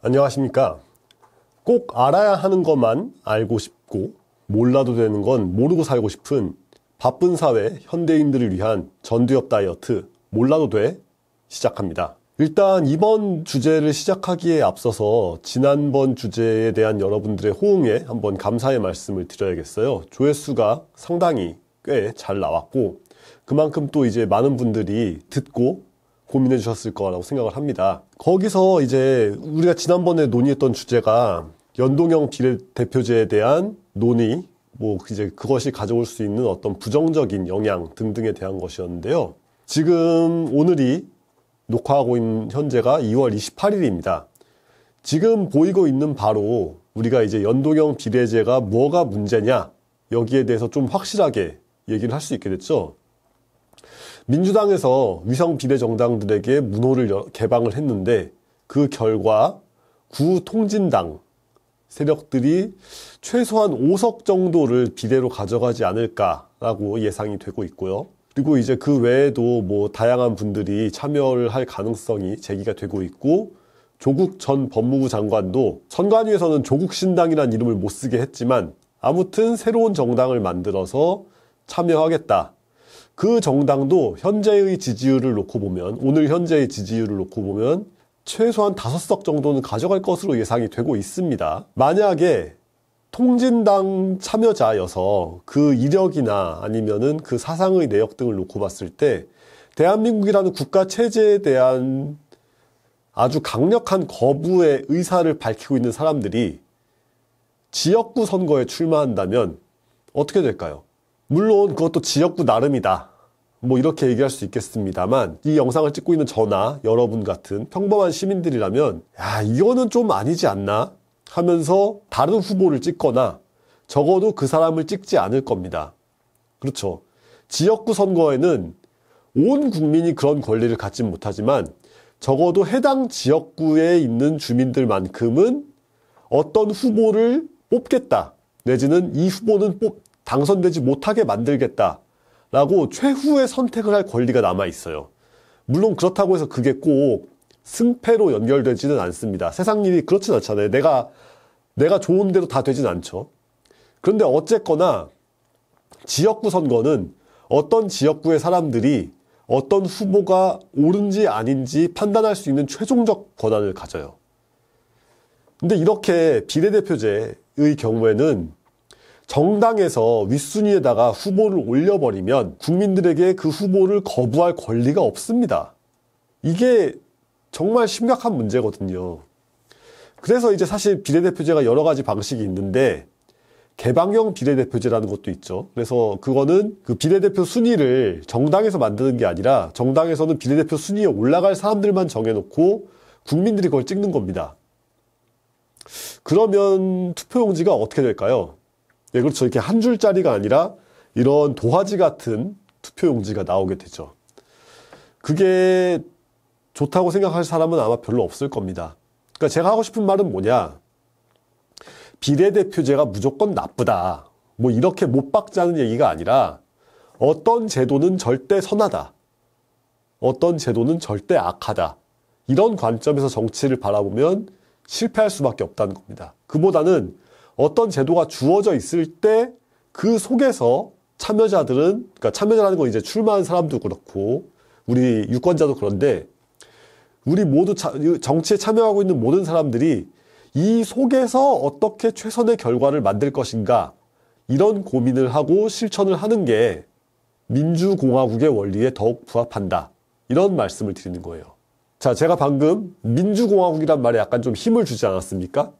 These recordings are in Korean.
안녕하십니까. 꼭 알아야 하는 것만 알고 싶고 몰라도 되는 건 모르고 살고 싶은 바쁜 사회 현대인들을 위한 전두엽 다이어트 몰라도 돼 시작합니다. 일단 이번 주제를 시작하기에 앞서서 지난번 주제에 대한 여러분들의 호응에 한번 감사의 말씀을 드려야겠어요. 조회수가 상당히 꽤 잘 나왔고 그만큼 또 이제 많은 분들이 듣고 고민해 주셨을 거라고 생각을 합니다. 거기서 이제 우리가 지난번에 논의했던 주제가 연동형 비례대표제에 대한 논의, 뭐 이제 그것이 가져올 수 있는 어떤 부정적인 영향 등등에 대한 것이었는데요. 지금 오늘이 녹화하고 있는 현재가 2월 28일입니다. 지금 보이고 있는 바로 우리가 이제 연동형 비례제가 뭐가 문제냐 여기에 대해서 좀 확실하게 얘기를 할 수 있게 됐죠. 민주당에서 위성 비례 정당들에게 문호를 개방을 했는데 그 결과 구통진당 세력들이 최소한 5석 정도를 비례로 가져가지 않을까라고 예상이 되고 있고요. 그리고 이제 그 외에도 뭐 다양한 분들이 참여를 할 가능성이 제기가 되고 있고 조국 전 법무부 장관도 선관위에서는 조국 신당이라는 이름을 못 쓰게 했지만 아무튼 새로운 정당을 만들어서 참여하겠다. 그 정당도 현재의 지지율을 놓고 보면 오늘 현재의 지지율을 놓고 보면 최소한 다섯 석 정도는 가져갈 것으로 예상이 되고 있습니다. 만약에 통진당 참여자여서 그 이력이나 아니면은 그 사상의 내역 등을 놓고 봤을 때 대한민국이라는 국가 체제에 대한 아주 강력한 거부의 의사를 밝히고 있는 사람들이 지역구 선거에 출마한다면 어떻게 될까요? 물론 그것도 지역구 나름이다. 뭐 이렇게 얘기할 수 있겠습니다만 이 영상을 찍고 있는 저나 여러분 같은 평범한 시민들이라면 야 이거는 좀 아니지 않나 하면서 다른 후보를 찍거나 적어도 그 사람을 찍지 않을 겁니다. 그렇죠. 지역구 선거에는 온 국민이 그런 권리를 갖진 못하지만 적어도 해당 지역구에 있는 주민들만큼은 어떤 후보를 뽑겠다. 내지는 이 후보는 뽑, 당선되지 못하게 만들겠다. 라고 최후의 선택을 할 권리가 남아 있어요. 물론 그렇다고 해서 그게 꼭 승패로 연결되지는 않습니다. 세상 일이 그렇진 않잖아요. 내가, 내가 좋은 대로 다 되진 않죠. 그런데 어쨌거나 지역구 선거는 어떤 지역구의 사람들이 어떤 후보가 옳은지 아닌지 판단할 수 있는 최종적 권한을 가져요. 근데 이렇게 비례대표제의 경우에는 정당에서 윗순위에다가 후보를 올려버리면 국민들에게 그 후보를 거부할 권리가 없습니다. 이게 정말 심각한 문제거든요. 그래서 이제 사실 비례대표제가 여러 가지 방식이 있는데 개방형 비례대표제라는 것도 있죠. 그래서 그거는 그 비례대표 순위를 정당에서 만드는 게 아니라 정당에서는 비례대표 순위에 올라갈 사람들만 정해놓고 국민들이 그걸 찍는 겁니다. 그러면 투표용지가 어떻게 될까요? 예, 그렇죠. 이렇게 한 줄짜리가 아니라 이런 도화지 같은 투표용지가 나오게 되죠. 그게 좋다고 생각할 사람은 아마 별로 없을 겁니다. 그러니까 제가 하고 싶은 말은 뭐냐. 비례대표제가 무조건 나쁘다. 뭐 이렇게 못 박자는 얘기가 아니라 어떤 제도는 절대 선하다. 어떤 제도는 절대 악하다. 이런 관점에서 정치를 바라보면 실패할 수밖에 없다는 겁니다. 그보다는 어떤 제도가 주어져 있을 때 그 속에서 참여자들은 그러니까 참여자라는 건 이제 출마한 사람도 그렇고 우리 유권자도 그런데 우리 모두 차, 정치에 참여하고 있는 모든 사람들이 이 속에서 어떻게 최선의 결과를 만들 것인가 이런 고민을 하고 실천을 하는 게 민주공화국의 원리에 더욱 부합한다. 이런 말씀을 드리는 거예요. 자, 제가 방금 민주공화국이란 말에 약간 좀 힘을 주지 않았습니까?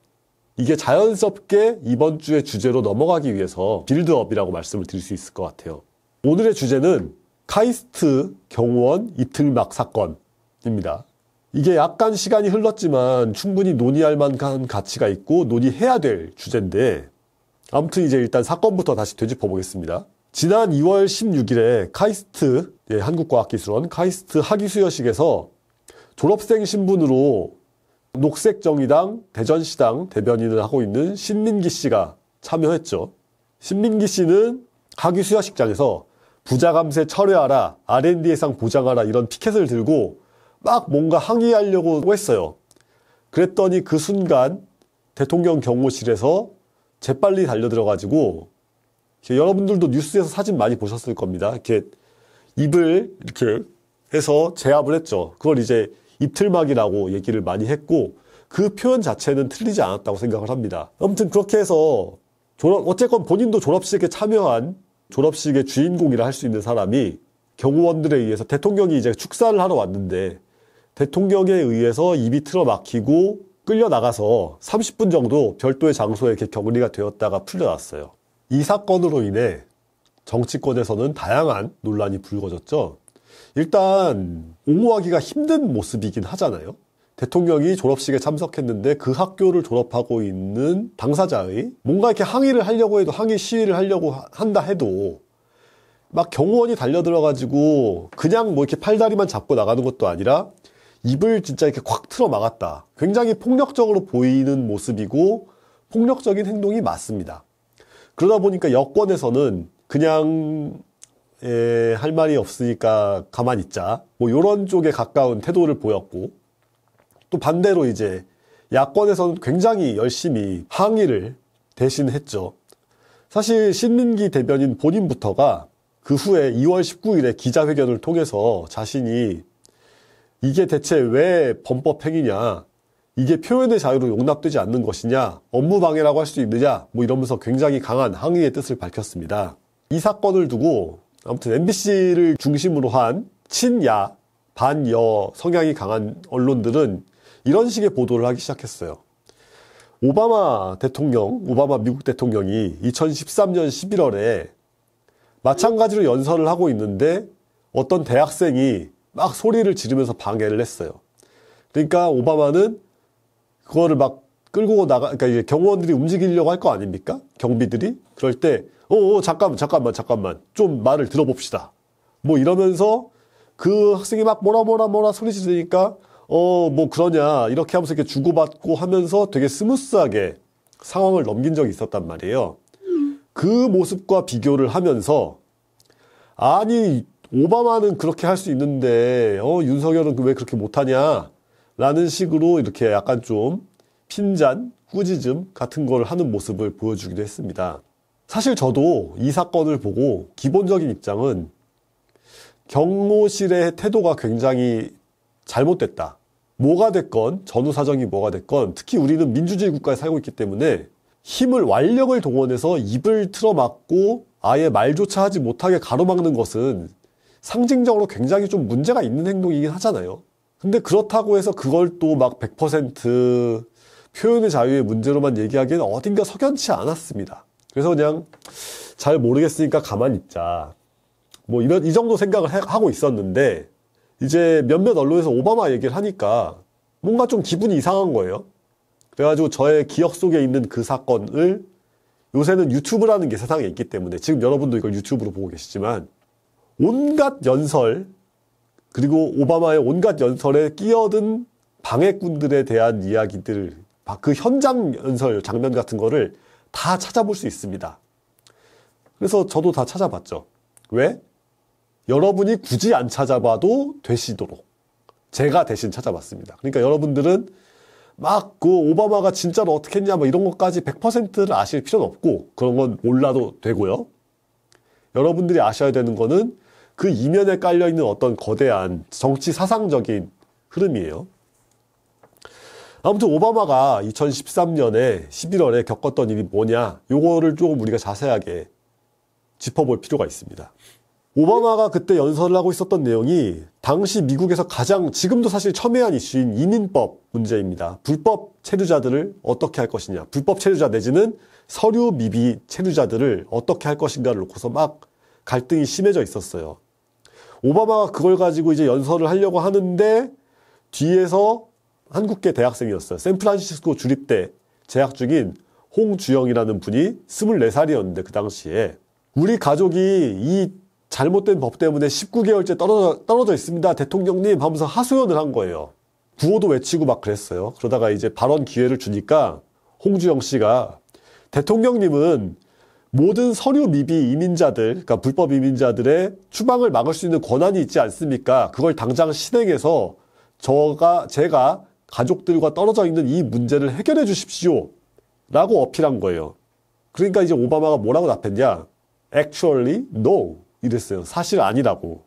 이게 자연스럽게 이번 주의 주제로 넘어가기 위해서 빌드업이라고 말씀을 드릴 수 있을 것 같아요. 오늘의 주제는 카이스트 경호원 이틀막 사건입니다. 이게 약간 시간이 흘렀지만 충분히 논의할 만한 가치가 있고 논의해야 될 주제인데 아무튼 이제 일단 사건부터 다시 되짚어 보겠습니다. 지난 2월 16일에 카이스트 예, 한국과학기술원 카이스트 학위수여식에서 졸업생 신분으로 녹색정의당 대전시당 대변인을 하고 있는 신민기 씨가 참여했죠. 신민기 씨는 하기 수야식장에서 부자 감세 철회하라, R&D 예상 보장하라 이런 피켓을 들고 막 뭔가 항의하려고 했어요. 그랬더니 그 순간 대통령 경호실에서 재빨리 달려들어가지고 여러분들도 뉴스에서 사진 많이 보셨을 겁니다. 이렇게 입을 이렇게 해서 제압을 했죠. 그걸 이제 입틀막이라고 얘기를 많이 했고 그 표현 자체는 틀리지 않았다고 생각을 합니다. 아무튼 그렇게 해서 졸업, 어쨌건 본인도 졸업식에 참여한 졸업식의 주인공이라 할 수 있는 사람이 경호원들에 의해서 대통령이 이제 축사를 하러 왔는데 대통령에 의해서 입이 틀어막히고 끌려 나가서 30분 정도 별도의 장소에 이렇게 격리가 되었다가 풀려났어요. 이 사건으로 인해 정치권에서는 다양한 논란이 불거졌죠. 일단 옹호하기가 힘든 모습이긴 하잖아요. 대통령이 졸업식에 참석했는데 그 학교를 졸업하고 있는 당사자의 뭔가 이렇게 항의를 하려고 해도 항의 시위를 하려고 한다 해도 막 경호원이 달려들어가지고 그냥 뭐 이렇게 팔다리만 잡고 나가는 것도 아니라 입을 진짜 이렇게 콱 틀어 막았다. 굉장히 폭력적으로 보이는 모습이고 폭력적인 행동이 맞습니다. 그러다 보니까 여권에서는 그냥 에, 할 말이 없으니까 가만히 있자. 뭐 요런 쪽에 가까운 태도를 보였고 또 반대로 이제 야권에서는 굉장히 열심히 항의를 대신 했죠. 사실 신민기 대변인 본인부터가 그 후에 2월 19일에 기자회견을 통해서 자신이 이게 대체 왜 범법 행위냐 이게 표현의 자유로 용납되지 않는 것이냐 업무방해라고 할 수 있느냐 뭐 이러면서 굉장히 강한 항의의 뜻을 밝혔습니다. 이 사건을 두고 아무튼 MBC를 중심으로 한 친야, 반여 성향이 강한 언론들은 이런 식의 보도를 하기 시작했어요. 오바마 대통령, 오바마 미국 대통령이 2013년 11월에 마찬가지로 연설을 하고 있는데 어떤 대학생이 막 소리를 지르면서 방해를 했어요. 그러니까 오바마는 그거를 막 끌고 나가, 그러니까 경호원들이 움직이려고 할 거 아닙니까? 경비들이? 그럴 때 어, 어, 잠깐만, 잠깐만, 잠깐만. 좀 말을 들어봅시다. 뭐 이러면서 그 학생이 막 뭐라 뭐라 뭐라 소리 지르니까 어, 뭐 그러냐. 이렇게 하면서 이렇게 주고받고 하면서 되게 스무스하게 상황을 넘긴 적이 있었단 말이에요. 그 모습과 비교를 하면서 아니, 오바마는 그렇게 할 수 있는데, 어, 윤석열은 왜 그렇게 못하냐. 라는 식으로 이렇게 약간 좀 핀잔, 꾸짖음 같은 걸 하는 모습을 보여주기도 했습니다. 사실 저도 이 사건을 보고 기본적인 입장은 경호실의 태도가 굉장히 잘못됐다. 뭐가 됐건 전후 사정이 뭐가 됐건 특히 우리는 민주주의 국가에 살고 있기 때문에 힘을 완력을 동원해서 입을 틀어막고 아예 말조차 하지 못하게 가로막는 것은 상징적으로 굉장히 좀 문제가 있는 행동이긴 하잖아요. 근데 그렇다고 해서 그걸 또 막 100% 표현의 자유의 문제로만 얘기하기는 어딘가 석연치 않았습니다. 그래서 그냥 잘 모르겠으니까 가만히 있자. 뭐 이런 이 정도 생각을 해, 하고 있었는데 이제 몇몇 언론에서 오바마 얘기를 하니까 뭔가 좀 기분이 이상한 거예요. 그래가지고 저의 기억 속에 있는 그 사건을 요새는 유튜브라는 게 세상에 있기 때문에 지금 여러분도 이걸 유튜브로 보고 계시지만 온갖 연설 그리고 오바마의 온갖 연설에 끼어든 방해꾼들에 대한 이야기들 그 현장 연설 장면 같은 거를 다 찾아볼 수 있습니다. 그래서 저도 다 찾아봤죠. 왜? 여러분이 굳이 안 찾아봐도 되시도록 제가 대신 찾아봤습니다. 그러니까 여러분들은 막 그 오바마가 진짜로 어떻게 했냐 뭐 이런 것까지 100%를 아실 필요는 없고 그런 건 몰라도 되고요. 여러분들이 아셔야 되는 거는 그 이면에 깔려 있는 어떤 거대한 정치 사상적인 흐름이에요. 아무튼 오바마가 2013년에 11월에 겪었던 일이 뭐냐 요거를 조금 우리가 자세하게 짚어볼 필요가 있습니다. 오바마가 그때 연설을 하고 있었던 내용이 당시 미국에서 가장 지금도 사실 첨예한 이슈인 이민법 문제입니다. 불법 체류자들을 어떻게 할 것이냐, 불법 체류자 내지는 서류 미비 체류자들을 어떻게 할 것인가를 놓고서 막 갈등이 심해져 있었어요. 오바마가 그걸 가지고 이제 연설을 하려고 하는데 뒤에서 한국계 대학생이었어요. 샌프란시스코 주립대 재학 중인 홍주영이라는 분이 24살이었는데 그 당시에 우리 가족이 이 잘못된 법 때문에 19개월째 떨어져, 떨어져 있습니다. 대통령님 하면서 하소연을 한 거예요. 구호도 외치고 막 그랬어요. 그러다가 이제 발언 기회를 주니까 홍주영 씨가 대통령님은 모든 서류 미비 이민자들, 그러니까 불법 이민자들의 추방을 막을 수 있는 권한이 있지 않습니까? 그걸 당장 실행해서 저가, 제가 가족들과 떨어져 있는 이 문제를 해결해 주십시오. 라고 어필한 거예요. 그러니까 이제 오바마가 뭐라고 답했냐? Actually, no. 이랬어요. 사실 아니라고.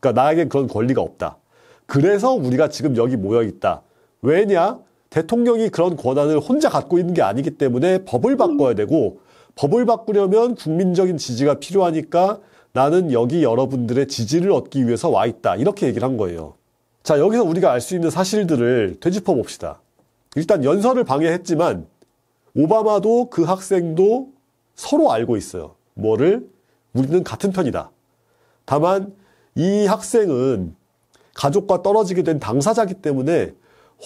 그러니까 나에게 그런 권리가 없다. 그래서 우리가 지금 여기 모여 있다. 왜냐? 대통령이 그런 권한을 혼자 갖고 있는 게 아니기 때문에 법을 바꿔야 되고 법을 바꾸려면 국민적인 지지가 필요하니까 나는 여기 여러분들의 지지를 얻기 위해서 와 있다. 이렇게 얘기를 한 거예요. 자, 여기서 우리가 알 수 있는 사실들을 되짚어 봅시다. 일단 연설을 방해했지만 오바마도 그 학생도 서로 알고 있어요. 뭐를? 우리는 같은 편이다. 다만 이 학생은 가족과 떨어지게 된 당사자기 때문에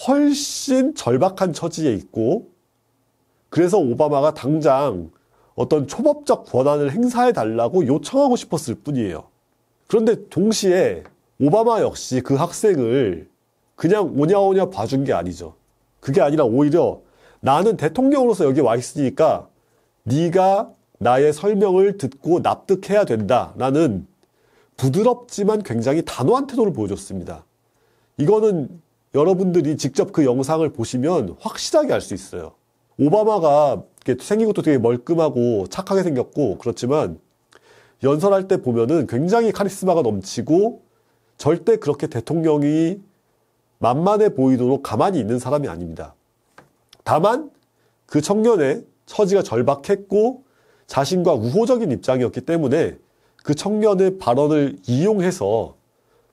훨씬 절박한 처지에 있고 그래서 오바마가 당장 어떤 초법적 권한을 행사해 달라고 요청하고 싶었을 뿐이에요. 그런데 동시에 오바마 역시 그 학생을 그냥 오냐 오냐 봐준 게 아니죠. 그게 아니라 오히려 나는 대통령으로서 여기 와 있으니까 네가 나의 설명을 듣고 납득해야 된다. 라는 부드럽지만 굉장히 단호한 태도를 보여줬습니다. 이거는 여러분들이 직접 그 영상을 보시면 확실하게 알 수 있어요. 오바마가 생긴 것도 되게 멀끔하고 착하게 생겼고 그렇지만 연설할 때 보면은 굉장히 카리스마가 넘치고 절대 그렇게 대통령이 만만해 보이도록 가만히 있는 사람이 아닙니다. 다만 그 청년의 처지가 절박했고 자신과 우호적인 입장이었기 때문에 그 청년의 발언을 이용해서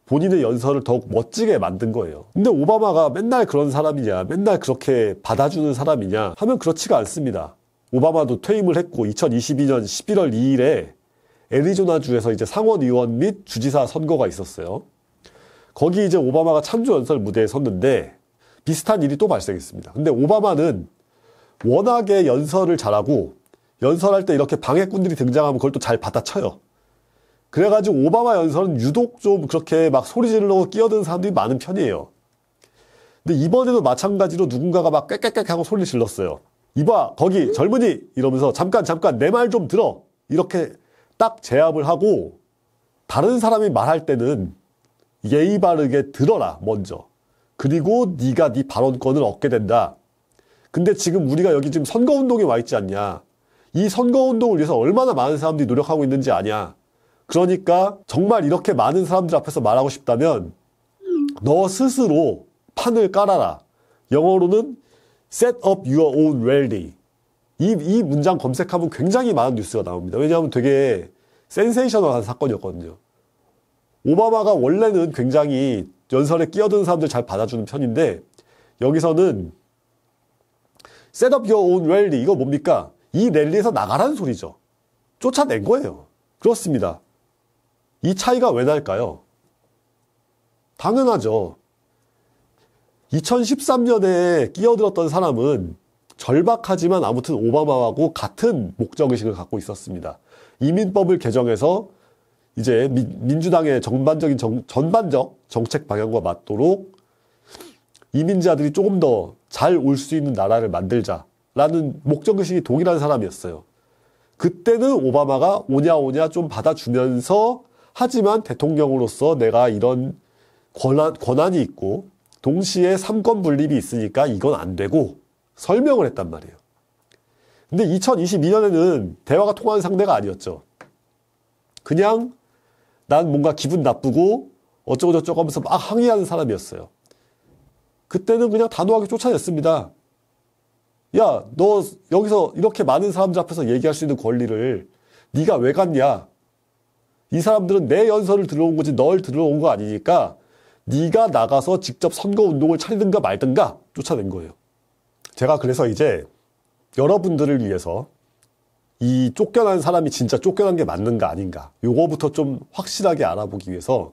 본인의 연설을 더욱 멋지게 만든 거예요. 근데 오바마가 맨날 그런 사람이냐, 맨날 그렇게 받아주는 사람이냐 하면 그렇지가 않습니다. 오바마도 퇴임을 했고 2022년 11월 2일에 애리조나주에서 이제 상원의원 및 주지사 선거가 있었어요. 거기 이제 오바마가 참조 연설 무대에 섰는데 비슷한 일이 또 발생했습니다. 근데 오바마는 워낙에 연설을 잘하고 연설할 때 이렇게 방해꾼들이 등장하면 그걸 또 잘 받아쳐요. 그래가지고 오바마 연설은 유독 좀 그렇게 막 소리 지르려고 끼어든 사람들이 많은 편이에요. 근데 이번에도 마찬가지로 누군가가 막 깨깨깨 하고 소리 질렀어요. 이봐, 거기 젊은이! 이러면서 잠깐, 잠깐 내 말 좀 들어! 이렇게 딱 제압을 하고 다른 사람이 말할 때는 예의 바르게 들어라 먼저. 그리고 네가 네 발언권을 얻게 된다. 근데 지금 우리가 여기 지금 선거운동에 와 있지 않냐. 이 선거운동을 위해서 얼마나 많은 사람들이 노력하고 있는지 아냐. 그러니까 정말 이렇게 많은 사람들 앞에서 말하고 싶다면 너 스스로 판을 깔아라. 영어로는 set up your own rally. 이, 이 문장 검색하면 굉장히 많은 뉴스가 나옵니다. 왜냐하면 되게 센세이셔널한 사건이었거든요. 오바마가 원래는 굉장히 연설에 끼어드는 사람들 잘 받아주는 편인데 여기서는 셋업 겨온 p 리 이거 뭡니까? 이 랠리에서 나가라는 소리죠. 쫓아낸 거예요. 그렇습니다. 이 차이가 왜 날까요? 당연하죠. 2013년에 끼어들었던 사람은 절박하지만 아무튼 오바마하고 같은 목적의식을 갖고 있었습니다. 이민법을 개정해서 이제 민, 주당의 전반적인 정, 전반적 정책 방향과 맞도록 이민자들이 조금 더 잘 올 수 있는 나라를 만들자라는 목적의식이 동일한 사람이었어요. 그때는 오바마가 오냐 오냐 좀 받아주면서 하지만 대통령으로서 내가 이런 권한, 권한이 있고 동시에 삼권 분립이 있으니까 이건 안 되고 설명을 했단 말이에요. 근데 2022년에는 대화가 통하는 상대가 아니었죠. 그냥 난 뭔가 기분 나쁘고 어쩌고저쩌고 하면서 막 항의하는 사람이었어요. 그때는 그냥 단호하게 쫓아냈습니다. 야, 너 여기서 이렇게 많은 사람들 앞에서 얘기할 수 있는 권리를 네가 왜 갔냐? 이 사람들은 내 연설을 들어온 거지 널 들어온 거 아니니까 네가 나가서 직접 선거 운동을 차리든가 말든가 쫓아낸 거예요. 제가 그래서 이제 여러분들을 위해서 이 쫓겨난 사람이 진짜 쫓겨난 게 맞는가 아닌가 요거부터 좀 확실하게 알아보기 위해서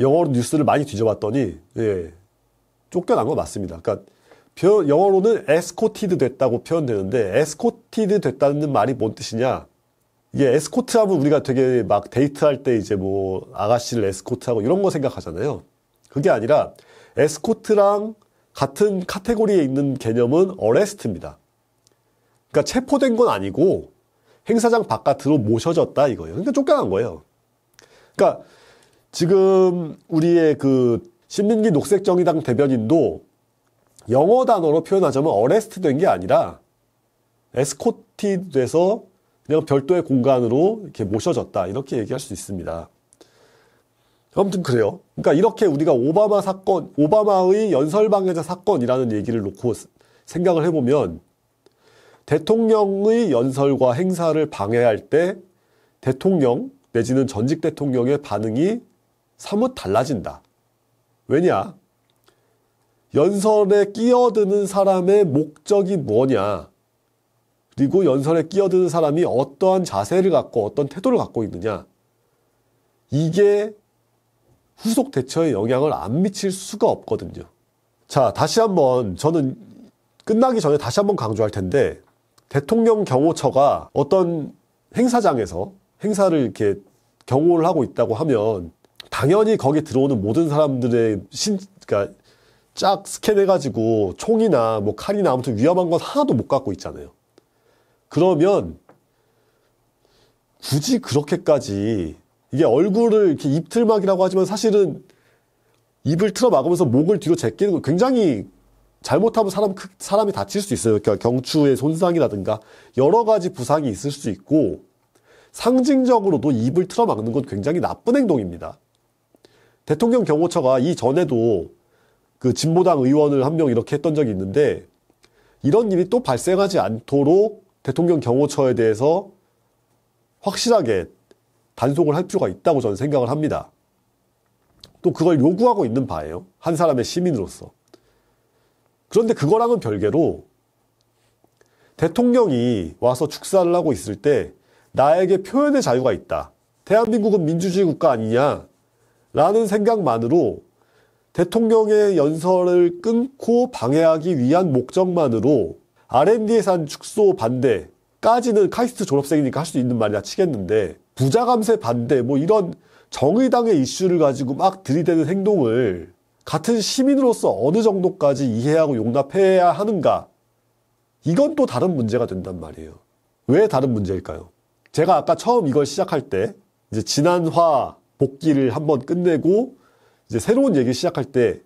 영어로 뉴스를 많이 뒤져봤더니 예, 쫓겨난 거 맞습니다. 그러니까 영어로는 에스코티드 됐다고 표현되는데 에스코티드 됐다는 말이 뭔 뜻이냐? 이게 에스코트 하면 우리가 되게 막 데이트할 때 이제 뭐 아가씨를 에스코트하고 이런 거 생각하잖아요. 그게 아니라 에스코트랑 같은 카테고리에 있는 개념은 어레스트입니다. 그러니까 체포된 건 아니고 행사장 바깥으로 모셔졌다 이거예요. 그러니까 쫓겨난 거예요. 그러니까 지금 우리의 그 신민기 녹색정의당 대변인도 영어 단어로 표현하자면 어레스트 된 게 아니라 에스코티 드 돼서 그냥 별도의 공간으로 이렇게 모셔졌다 이렇게 얘기할 수 있습니다. 아무튼 그래요. 그러니까 이렇게 우리가 오바마 사건, 오바마의 연설 방해자 사건이라는 얘기를 놓고 생각을 해보면 대통령의 연설과 행사를 방해할 때 대통령 내지는 전직 대통령의 반응이 사뭇 달라진다. 왜냐? 연설에 끼어드는 사람의 목적이 뭐냐? 그리고 연설에 끼어드는 사람이 어떠한 자세를 갖고 어떤 태도를 갖고 있느냐? 이게 후속 대처에 영향을 안 미칠 수가 없거든요. 자, 다시 한번 저는 끝나기 전에 다시 한번 강조할 텐데 대통령 경호처가 어떤 행사장에서 행사를 이렇게 경호를 하고 있다고 하면 당연히 거기 들어오는 모든 사람들의 신, 그러니까 쫙 스캔해가지고 총이나 뭐 칼이나 아무튼 위험한 건 하나도 못 갖고 있잖아요. 그러면 굳이 그렇게까지 이게 얼굴을 이렇게 입틀막이라고 하지만 사실은 입을 틀어 막으면서 목을 뒤로 제끼는 거 굉장히 잘못하면 사람, 사람이 다칠 수 있어요. 그러니까 경추의 손상이라든가 여러 가지 부상이 있을 수 있고 상징적으로도 입을 틀어막는 건 굉장히 나쁜 행동입니다. 대통령 경호처가 이전에도 그 진보당 의원을 한 명 이렇게 했던 적이 있는데 이런 일이 또 발생하지 않도록 대통령 경호처에 대해서 확실하게 단속을 할 필요가 있다고 저는 생각을 합니다. 또 그걸 요구하고 있는 바예요. 한 사람의 시민으로서. 그런데 그거랑은 별개로 대통령이 와서 축사를 하고 있을 때 나에게 표현의 자유가 있다. 대한민국은 민주주의 국가 아니냐? 라는 생각만으로 대통령의 연설을 끊고 방해하기 위한 목적만으로 R&D 예산 축소 반대까지는 카이스트 졸업생이니까 할 수 있는 말이라 치겠는데 부자 감세 반대 뭐 이런 정의당의 이슈를 가지고 막 들이대는 행동을 같은 시민으로서 어느 정도까지 이해하고 용납해야 하는가. 이건 또 다른 문제가 된단 말이에요. 왜 다른 문제일까요? 제가 아까 처음 이걸 시작할 때, 이제 지난화 복귀를 한번 끝내고, 이제 새로운 얘기 시작할 때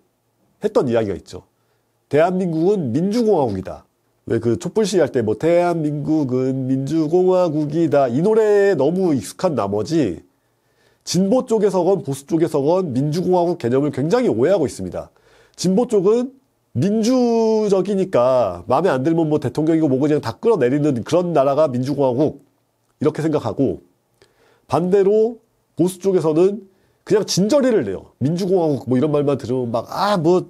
했던 이야기가 있죠. 대한민국은 민주공화국이다. 왜 그 촛불 시위 할때 뭐 대한민국은 민주공화국이다. 이 노래에 너무 익숙한 나머지 진보 쪽에서건 보수 쪽에서건 민주공화국 개념을 굉장히 오해하고 있습니다. 진보 쪽은 민주적이니까 마음에 안 들면 뭐 대통령이고 뭐고 그냥 다 끌어내리는 그런 나라가 민주공화국 이렇게 생각하고 반대로 보수 쪽에서는 그냥 진저리를 내요. 민주공화국 뭐 이런 말만 들으면 막 아 뭐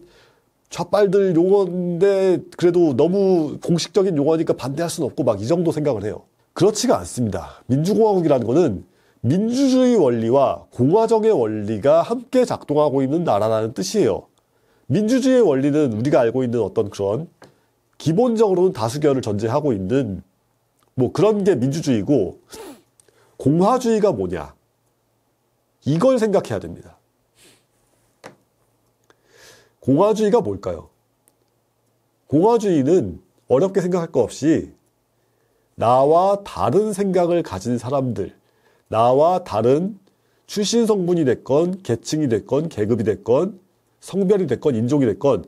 좌빨들 용어인데 그래도 너무 공식적인 용어니까 반대할 수는 없고 막 이 정도 생각을 해요. 그렇지가 않습니다. 민주공화국이라는 거는 민주주의 원리와 공화정의 원리가 함께 작동하고 있는 나라라는 뜻이에요. 민주주의의 원리는 우리가 알고 있는 어떤 그런 기본적으로는 다수결을 전제하고 있는 뭐 그런 게 민주주의고 공화주의가 뭐냐 이걸 생각해야 됩니다. 공화주의가 뭘까요? 공화주의는 어렵게 생각할 것 없이 나와 다른 생각을 가진 사람들 나와 다른 출신 성분이 됐건 계층이 됐건 계급이 됐건 성별이 됐건 인종이 됐건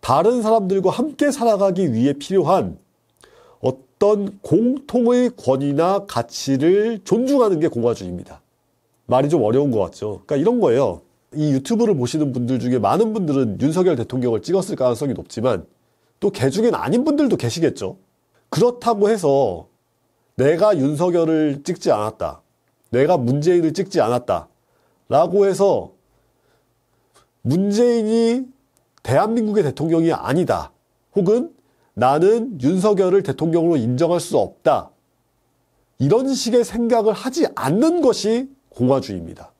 다른 사람들과 함께 살아가기 위해 필요한 어떤 공통의 권위나 가치를 존중하는 게 공화주의입니다. 말이 좀 어려운 것 같죠. 그러니까 이런 거예요. 이 유튜브를 보시는 분들 중에 많은 분들은 윤석열 대통령을 찍었을 가능성이 높지만 또 개중엔 아닌 분들도 계시겠죠. 그렇다고 해서 내가 윤석열을 찍지 않았다. 내가 문재인을 찍지 않았다. 라고 해서 문재인이 대한민국의 대통령이 아니다. 혹은 나는 윤석열을 대통령으로 인정할 수 없다. 이런 식의 생각을 하지 않는 것이 공화주의입니다.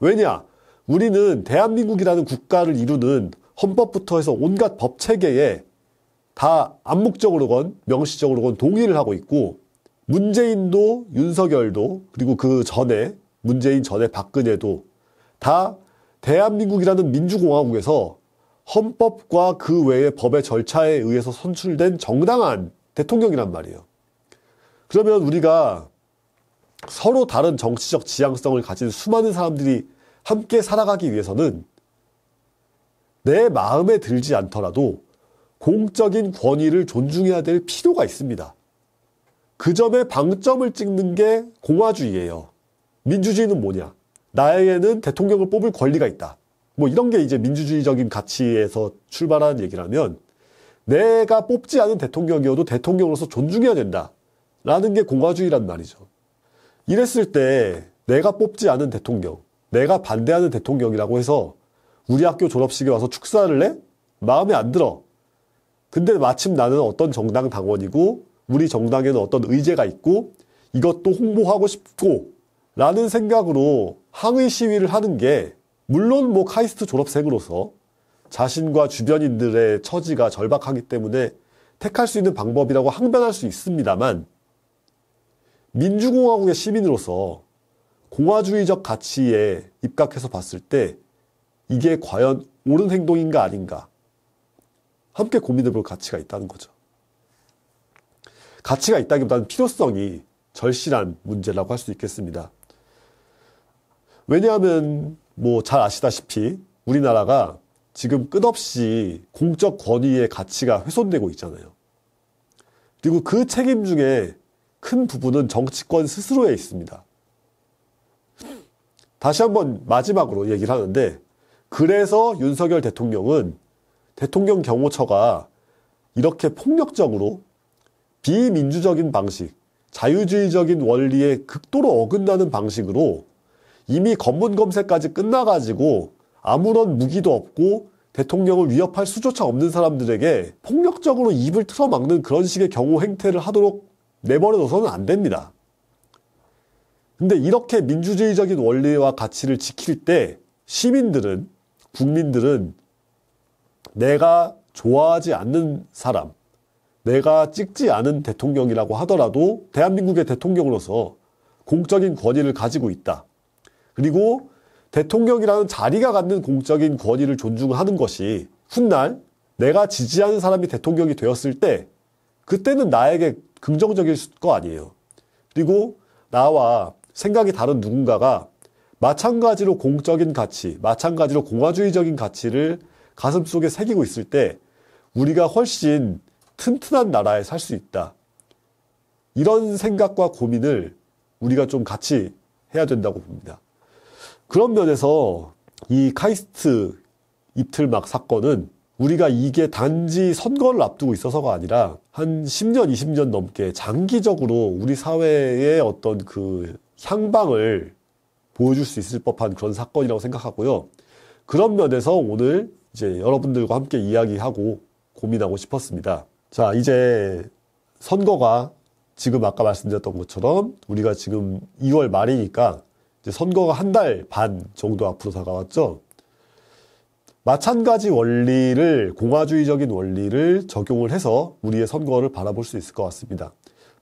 왜냐? 우리는 대한민국이라는 국가를 이루는 헌법부터 해서 온갖 법 체계에 다 암묵적으로건 명시적으로건 동의를 하고 있고 문재인도 윤석열도 그리고 그 전에 문재인 전에 박근혜도 다 대한민국이라는 민주공화국에서 헌법과 그 외의 법의 절차에 의해서 선출된 정당한 대통령이란 말이에요. 그러면 우리가 서로 다른 정치적 지향성을 가진 수많은 사람들이 함께 살아가기 위해서는 내 마음에 들지 않더라도 공적인 권위를 존중해야 될 필요가 있습니다. 그 점에 방점을 찍는 게 공화주의예요. 민주주의는 뭐냐? 나에게는 대통령을 뽑을 권리가 있다. 뭐 이런 게 이제 민주주의적인 가치에서 출발한 얘기라면 내가 뽑지 않은 대통령이어도 대통령으로서 존중해야 된다. 라는 게 공화주의란 말이죠. 이랬을 때 내가 뽑지 않은 대통령, 내가 반대하는 대통령이라고 해서 우리 학교 졸업식에 와서 축사를 해? 마음에 안 들어. 근데 마침 나는 어떤 정당 당원이고 우리 정당에는 어떤 의제가 있고 이것도 홍보하고 싶고 라는 생각으로 항의 시위를 하는 게 물론 뭐 카이스트 졸업생으로서 자신과 주변인들의 처지가 절박하기 때문에 택할 수 있는 방법이라고 항변할 수 있습니다만 민주공화국의 시민으로서 공화주의적 가치에 입각해서 봤을 때 이게 과연 옳은 행동인가 아닌가 함께 고민해 볼 가치가 있다는 거죠. 가치가 있다기보다는 필요성이 절실한 문제라고 할 수 있겠습니다. 왜냐하면 뭐 잘 아시다시피 우리나라가 지금 끝없이 공적 권위의 가치가 훼손되고 있잖아요. 그리고 그 책임 중에 큰 부분은 정치권 스스로에 있습니다. 다시 한번 마지막으로 얘기를 하는데 그래서 윤석열 대통령은 대통령 경호처가 이렇게 폭력적으로 비민주적인 방식, 자유주의적인 원리에 극도로 어긋나는 방식으로 이미 검문 검색까지 끝나가지고 아무런 무기도 없고 대통령을 위협할 수조차 없는 사람들에게 폭력적으로 입을 틀어막는 그런 식의 경우 행태를 하도록 내버려둬서는 안 됩니다. 근데 이렇게 민주주의적인 원리와 가치를 지킬 때 시민들은, 국민들은 내가 좋아하지 않는 사람, 내가 찍지 않은 대통령이라고 하더라도 대한민국의 대통령으로서 공적인 권위를 가지고 있다. 그리고 대통령이라는 자리가 갖는 공적인 권위를 존중하는 것이 훗날 내가 지지하는 사람이 대통령이 되었을 때 그때는 나에게 긍정적일 거 아니에요. 그리고 나와 생각이 다른 누군가가 마찬가지로 공적인 가치, 마찬가지로 공화주의적인 가치를 가슴속에 새기고 있을 때 우리가 훨씬 튼튼한 나라에 살 수 있다. 이런 생각과 고민을 우리가 좀 같이 해야 된다고 봅니다. 그런 면에서 이 카이스트 입틀막 사건은 우리가 이게 단지 선거를 앞두고 있어서가 아니라 한 10년, 20년 넘게 장기적으로 우리 사회의 어떤 그 향방을 보여줄 수 있을 법한 그런 사건이라고 생각하고요. 그런 면에서 오늘 이제 여러분들과 함께 이야기하고 고민하고 싶었습니다. 자, 이제 선거가 지금 아까 말씀드렸던 것처럼 우리가 지금 2월 말이니까 선거가 한 달 반 정도 앞으로 다가왔죠. 마찬가지 원리를 공화주의적인 원리를 적용을 해서 우리의 선거를 바라볼 수 있을 것 같습니다.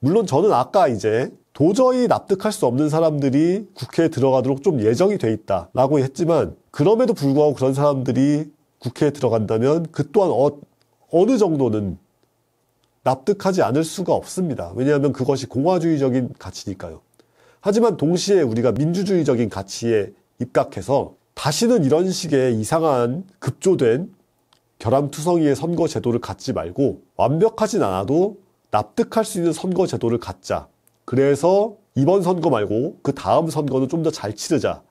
물론 저는 아까 이제 도저히 납득할 수 없는 사람들이 국회에 들어가도록 좀 예정이 돼 있다라고 했지만 그럼에도 불구하고 그런 사람들이 국회에 들어간다면 그 또한 어, 어느 정도는 납득하지 않을 수가 없습니다. 왜냐하면 그것이 공화주의적인 가치니까요. 하지만 동시에 우리가 민주주의적인 가치에 입각해서 다시는 이런 식의 이상한 급조된 결함투성이의 선거 제도를 갖지 말고 완벽하진 않아도 납득할 수 있는 선거 제도를 갖자. 그래서 이번 선거 말고 그 다음 선거는 좀 더 잘 치르자.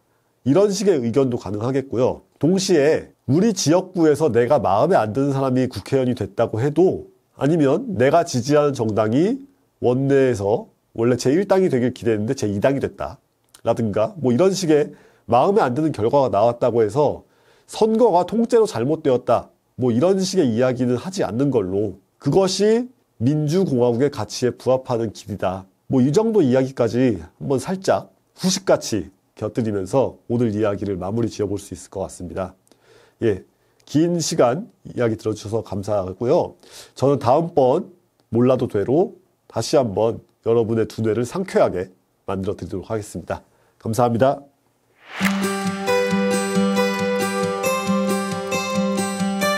이런 식의 의견도 가능하겠고요. 동시에 우리 지역구에서 내가 마음에 안 드는 사람이 국회의원이 됐다고 해도 아니면 내가 지지하는 정당이 원내에서 원래 제1당이 되길 기대했는데 제2당이 됐다. 라든가 뭐 이런 식의 마음에 안 드는 결과가 나왔다고 해서 선거가 통째로 잘못되었다. 뭐 이런 식의 이야기는 하지 않는 걸로 그것이 민주공화국의 가치에 부합하는 길이다. 뭐 이 정도 이야기까지 한번 살짝 후식같이 곁들이면서 오늘 이야기를 마무리 지어볼 수 있을 것 같습니다. 예. 긴 시간 이야기 들어주셔서 감사하고요. 저는 다음번 몰라도 되로 다시 한번 여러분의 두뇌를 상쾌하게 만들어 드리도록 하겠습니다. 감사합니다.